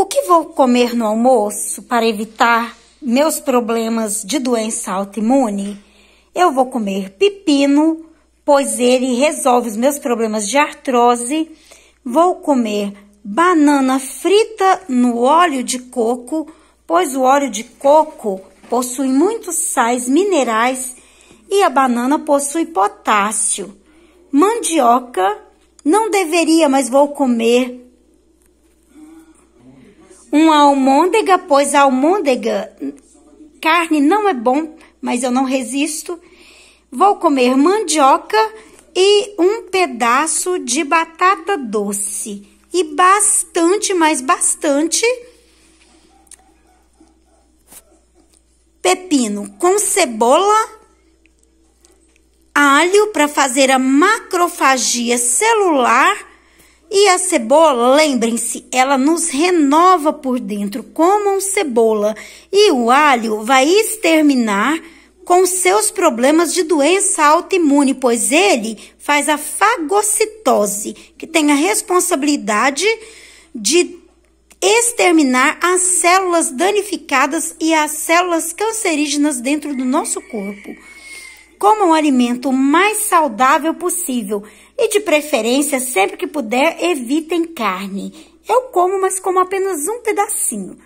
O que vou comer no almoço para evitar meus problemas de doença autoimune? Eu vou comer pepino, pois ele resolve os meus problemas de artrose. Vou comer banana frita no óleo de coco, pois o óleo de coco possui muitos sais minerais e a banana possui potássio. Mandioca não deveria, mas vou comer uma almôndega, pois a almôndega, carne não é bom, mas eu não resisto. Vou comer mandioca e um pedaço de batata doce. E bastante, mais bastante pepino com cebola, alho para fazer a macrofagia celular e a cebola, lembrem-se, ela nos renova por dentro. Comam cebola. E o alho vai exterminar com seus problemas de doença autoimune, pois ele faz a fagocitose, que tem a responsabilidade de exterminar as células danificadas e as células cancerígenas dentro do nosso corpo. como um alimento mais saudável possível. E de preferência, sempre que puder, evitem carne. Eu como, mas como apenas um pedacinho.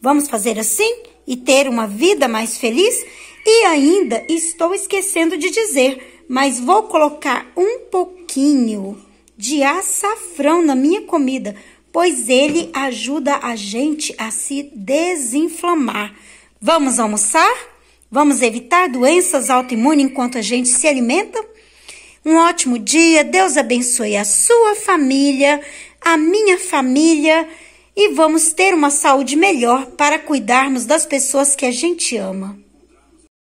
Vamos fazer assim e ter uma vida mais feliz? E ainda estou esquecendo de dizer, mas vou colocar um pouquinho de açafrão na minha comida, pois ele ajuda a gente a se desinflamar. Vamos almoçar? Vamos evitar doenças autoimunes enquanto a gente se alimenta? Um ótimo dia, Deus abençoe a sua família, a minha família e vamos ter uma saúde melhor para cuidarmos das pessoas que a gente ama.